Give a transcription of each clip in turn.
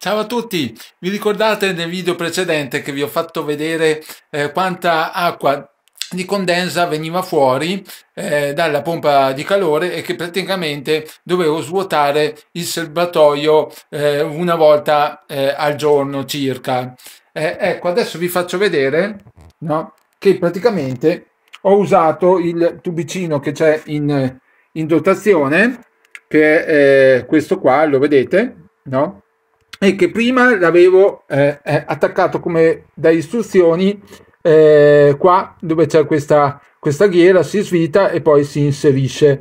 Ciao a tutti, vi ricordate nel video precedente che vi ho fatto vedere eh, quanta acqua di condensa veniva fuori eh, dalla pompa di calore e che praticamente dovevo svuotare il serbatoio eh, una volta eh, al giorno circa. Eh, ecco, adesso vi faccio vedere no, che praticamente ho usato il tubicino che c'è in, in, dotazione, che è eh, questo qua, lo vedete, no? e che prima l'avevo eh, eh, attaccato come da istruzioni eh, qua dove c'è questa, questa ghiera si svita e poi si inserisce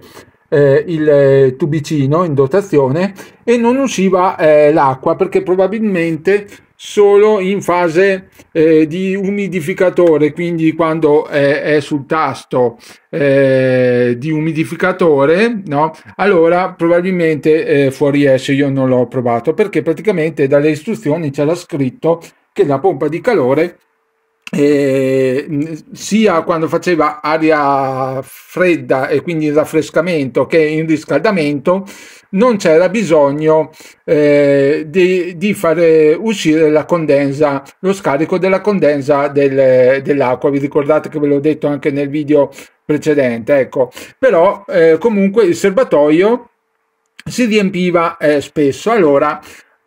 eh, il eh, tubicino in dotazione e non usciva eh, l'acqua perché probabilmente solo in fase eh, di umidificatore, quindi quando è, è sul tasto eh, di umidificatore, no? allora probabilmente eh, fuoriesce, io non l'ho provato, perché praticamente dalle istruzioni c'era scritto che la pompa di calore eh, sia quando faceva aria fredda e quindi raffrescamento che in riscaldamento non c'era bisogno eh, di, di fare uscire la condensa, lo scarico della condensa del, dell'acqua. Vi ricordate che ve l'ho detto anche nel video precedente, ecco. Però eh, comunque il serbatoio si riempiva eh, spesso. Allora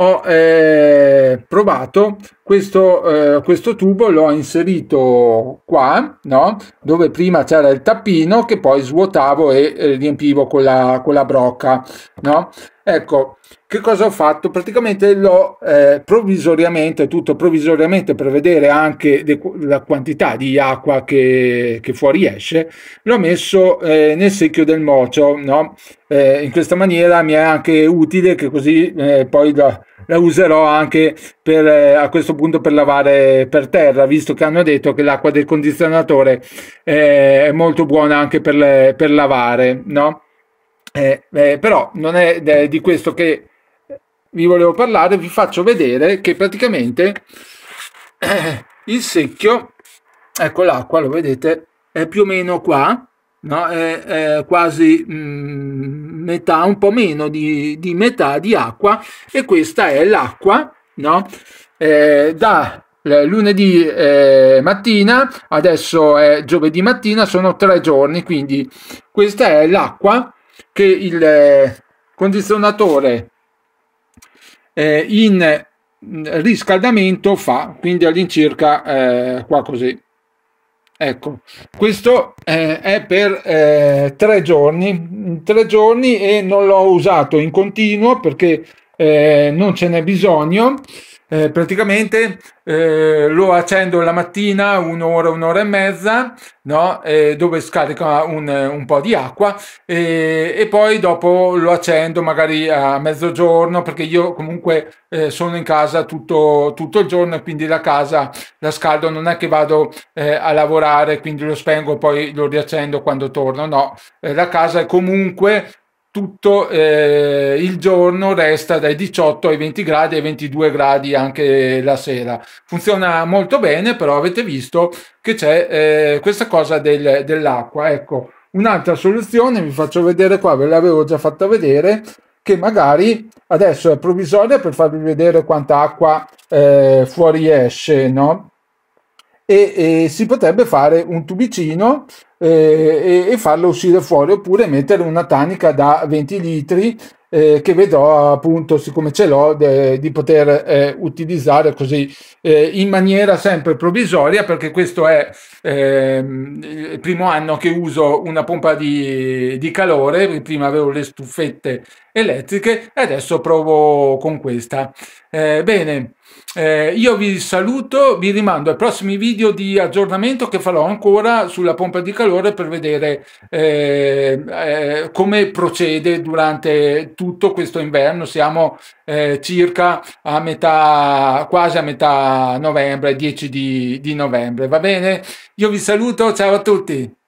ho eh, provato questo, eh, questo tubo, l'ho inserito qua, no? dove prima c'era il tappino che poi svuotavo e eh, riempivo con la, con la brocca. No? Ecco, che cosa ho fatto? Praticamente l'ho eh, provvisoriamente, tutto provvisoriamente per vedere anche la quantità di acqua che, che fuoriesce, l'ho messo eh, nel secchio del mocio. No? Eh, in questa maniera mi è anche utile che così poi... La, la userò anche per, eh, a questo punto per lavare per terra, visto che hanno detto che l'acqua del condizionatore eh, è molto buona anche per, le, per lavare, no? Eh, eh, però non è eh, di questo che vi volevo parlare, vi faccio vedere che praticamente il secchio, ecco l'acqua, lo vedete, è più o meno qua, no? è, è quasi mh, mm, metà, un po' meno di, di, metà di acqua e questa è l'acqua no? Eh, da eh, lunedì eh, mattina, adesso è giovedì mattina, sono tre giorni, quindi questa è l'acqua che il eh, condizionatore eh, in mm, riscaldamento fa, quindi all'incirca eh, qua così. Ecco, questo eh, è per eh, tre giorni, tre giorni e non l'ho usato in continuo perché eh, non ce n'è bisogno eh, praticamente eh, lo accendo la mattina un'ora, un'ora e mezza, no? eh, dove scarica un, un, po' di acqua e poi dopo lo accendo magari a mezzogiorno perché io comunque eh, sono in casa tutto, tutto il giorno e quindi la casa la scaldo, non è che vado eh, a lavorare, quindi lo spengo e poi lo riaccendo quando torno, no, eh, la casa è comunque tutto eh, il giorno resta dai 18 ai 20 gradi e 22 gradi anche la sera funziona molto bene però avete visto che c'è eh, questa cosa del, dell'acqua ecco un'altra soluzione vi faccio vedere qua ve l'avevo già fatta vedere che magari adesso è provvisoria per farvi vedere quanta acqua eh, esce, no e, e si potrebbe fare un tubicino eh, e, e, farlo uscire fuori oppure mettere una tanica da 20 litri eh, che vedrò appunto siccome ce l'ho de, di poter eh, utilizzare così eh, in maniera sempre provvisoria perché questo è ehm, il primo anno che uso una pompa di, di calore prima avevo le stufette elettriche e adesso provo con questa. Eh, bene, eh, io vi saluto, vi rimando ai prossimi video di aggiornamento che farò ancora sulla pompa di calore per vedere eh, eh come procede durante tutto questo inverno. Siamo eh, circa a metà, quasi a metà novembre, 10 di, di novembre, va bene? Io vi saluto, ciao a tutti!